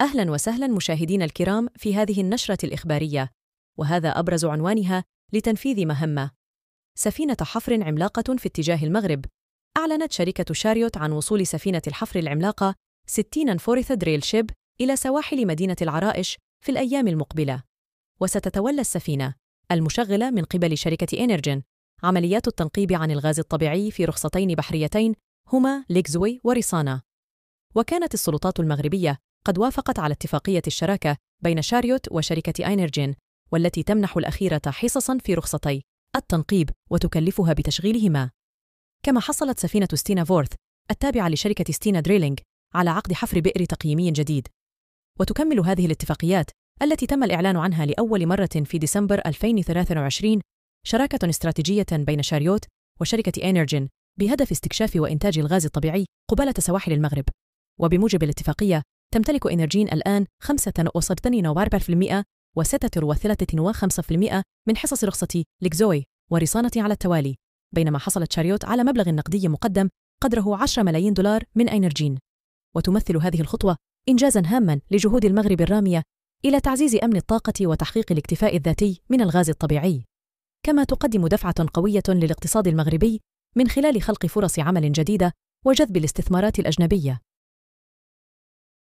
أهلا وسهلا مشاهدين الكرام في هذه النشرة الإخبارية وهذا أبرز عنوانها لتنفيذ مهمة سفينة حفر عملاقة في اتجاه المغرب أعلنت شركة شاريوت عن وصول سفينة الحفر العملاقة 60 فورث دريل شيب إلى سواحل مدينة العرائش في الأيام المقبلة وستتولى السفينة المشغلة من قبل شركة إنرجن عمليات التنقيب عن الغاز الطبيعي في رخصتين بحريتين هما ليكزوي وريسانا وكانت السلطات المغربية قد وافقت على اتفاقية الشراكة بين شاريوت وشركة أينرجين والتي تمنح الأخيرة حصصا في رخصتي التنقيب وتكلفها بتشغيلهما كما حصلت سفينة ستينا فورث التابعة لشركة ستينا دريلينج على عقد حفر بئر تقييمي جديد وتكمل هذه الاتفاقيات التي تم الإعلان عنها لأول مرة في ديسمبر 2023 شراكة استراتيجية بين شاريوت وشركة أينرجين بهدف استكشاف وإنتاج الغاز الطبيعي قبالة سواحل المغرب وبموجب الاتفاقية تمتلك إنرجين الآن 5.4% و36.5% من حصص رخصة لكزوي ورصانة على التوالي بينما حصلت شاريوت على مبلغ نقدي مقدم قدره 10 ملايين دولار من إنرجين وتمثل هذه الخطوة إنجازا هاما لجهود المغرب الرامية إلى تعزيز أمن الطاقة وتحقيق الاكتفاء الذاتي من الغاز الطبيعي كما تقدم دفعة قوية للاقتصاد المغربي من خلال خلق فرص عمل جديدة وجذب الاستثمارات الأجنبية